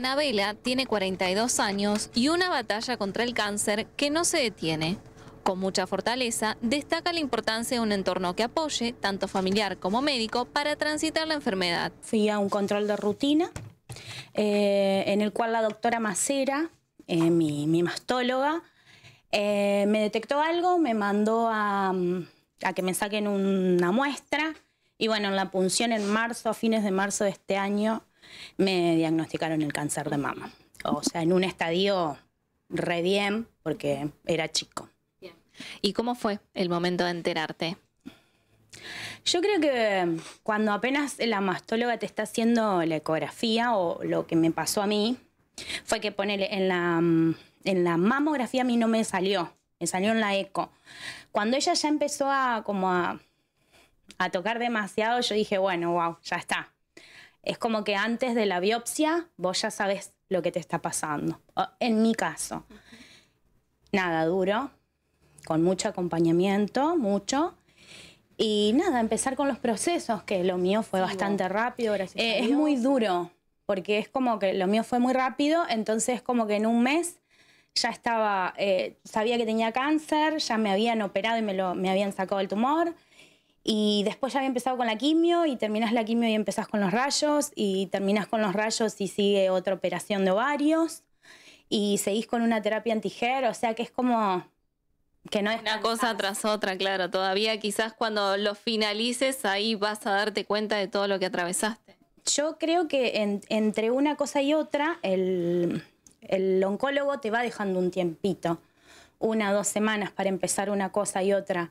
Anabela tiene 42 años y una batalla contra el cáncer que no se detiene. Con mucha fortaleza, destaca la importancia de un entorno que apoye, tanto familiar como médico, para transitar la enfermedad. Fui a un control de rutina, eh, en el cual la doctora Macera, eh, mi, mastóloga, eh, me detectó algo, me mandó mm, a, que me saquen una muestra. Y bueno, en la punción en marzo, a fines de marzo de este año, me diagnosticaron el cáncer de mama. O sea, en un estadio re bien, porque era chico. ¿Y cómo fue el momento de enterarte? Yo creo que cuando apenas la mastóloga te está haciendo la ecografía, o lo que me pasó a mí, fue que ponele en la, mamografía a mí no me salió, me salió en la eco. Cuando ella ya empezó a como a, a tocar demasiado, yo dije, bueno, wow, ya está, es como que antes de la biopsia vos ya sabes lo que te está pasando. En mi caso, nada duro, con mucho acompañamiento, mucho. Y nada, empezar con los procesos, que lo mío fue bastante rápido. Eh, es muy duro, porque es como que lo mío fue muy rápido, entonces como que en un mes ya estaba, eh, sabía que tenía cáncer, ya me habían operado y me, me habían sacado el tumor. Y después ya había empezado con la quimio y terminas la quimio y empezás con los rayos y terminas con los rayos y sigue otra operación de ovarios y seguís con una terapia tijera, o sea que es como que no es una cosa tras otra, claro, todavía quizás cuando lo finalices ahí vas a darte cuenta de todo lo que atravesaste. Yo creo que entre una cosa y otra el, el oncólogo te va dejando un tiempito, una, dos semanas para empezar una cosa y otra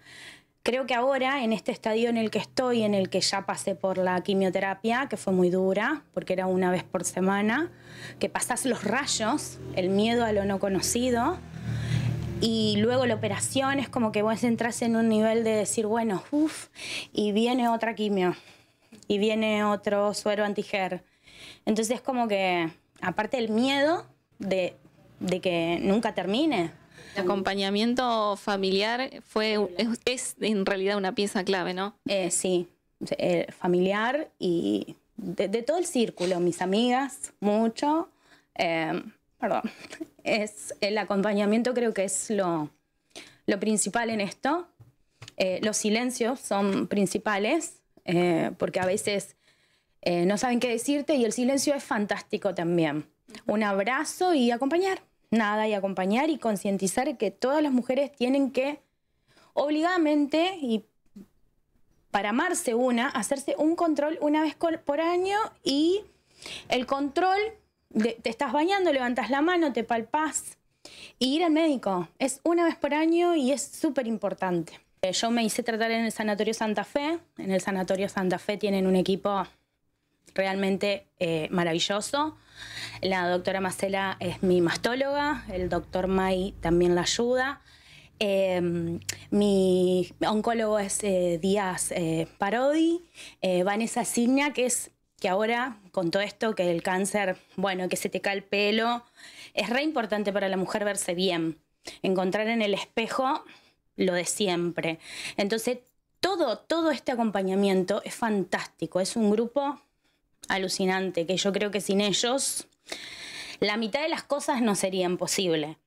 creo que ahora, en este estadio en el que estoy, en el que ya pasé por la quimioterapia, que fue muy dura, porque era una vez por semana, que pasás los rayos, el miedo a lo no conocido, y luego la operación es como que vos entras en un nivel de decir, bueno, uff, y viene otra quimio, y viene otro suero antiger. Entonces es como que, aparte el miedo de, de que nunca termine, el acompañamiento familiar fue, es, en realidad una pieza clave, ¿no? Eh, sí, eh, familiar y de, todo el círculo, mis amigas, mucho. Eh, perdón, es, el acompañamiento creo que es lo, lo principal en esto. los silencios son principales, porque a veces no saben qué decirte y el silencio es fantástico también. Un abrazo y acompañar nada y acompañar y concientizar que todas las mujeres tienen que obligadamente y para amarse una, hacerse un control una vez por año y el control de, te estás bañando, levantas la mano, te palpas y ir al médico. Es una vez por año y es súper importante. Eh, yo me hice tratar en el Sanatorio Santa Fe. En el Sanatorio Santa Fe tienen un equipo realmente eh, maravilloso. La doctora Marcela es mi mastóloga, el doctor May también la ayuda. Em, mi oncólogo es eh, Díaz eh, Parodi, Vanessa Signa, que es que ahora con todo esto, que el cáncer, bueno, que se te cae el pelo, es re importante para la mujer verse bien, encontrar en el espejo lo de siempre. Entonces, todo, todo este acompañamiento es fantástico, es un grupo alucinante, que yo creo que sin ellos la mitad de las cosas no serían posible.